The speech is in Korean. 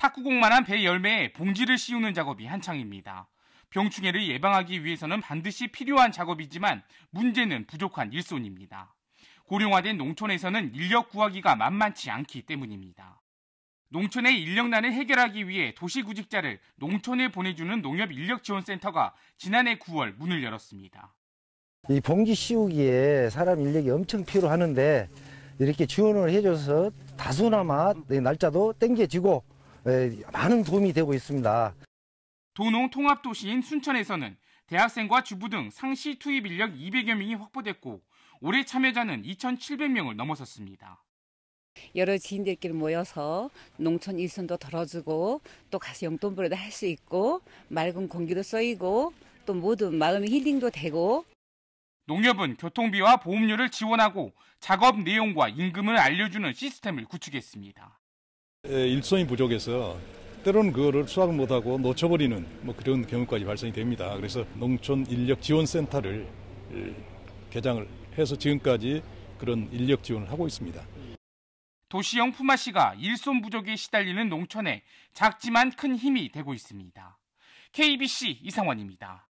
탁구공만한 배 열매에 봉지를 씌우는 작업이 한창입니다. 병충해를 예방하기 위해서는 반드시 필요한 작업이지만 문제는 부족한 일손입니다. 고령화된 농촌에서는 인력 구하기가 만만치 않기 때문입니다. 농촌의 인력난을 해결하기 위해 도시구직자를 농촌에 보내주는 농협인력지원센터가 지난해 9월 문을 열었습니다. 이 봉지 씌우기에 사람 인력이 엄청 필요하는데 이렇게 지원을 해줘서 다소나마 날짜도 땡겨지고 예, 많은 도움이 되고 있습니다. 도농 통합 도시인 순천에서는 대학생과 주부 등 상시 투입 인력 200여 명이 확보됐고 올해 참여자는 2,700명을 넘어섰습니다. 여러 지인들끼리 모여서 농촌 일손도 덜어주고 또 가서 용돈벌이도 할 수 있고 맑은 공기도 쏘이고 또 모든 마음의 힐링도 되고 농협은 교통비와 보험료를 지원하고 작업 내용과 임금을 알려주는 시스템을 구축했습니다. 일손이 부족해서 때로는 그거를 수확을 못하고 놓쳐버리는 뭐 그런 경우까지 발생이 됩니다. 그래서 농촌 인력 지원센터를 개장을 해서 지금까지 그런 인력 지원을 하고 있습니다. 도시형 품앗이가 일손 부족에 시달리는 농촌에 작지만 큰 힘이 되고 있습니다. KBC 이상원입니다.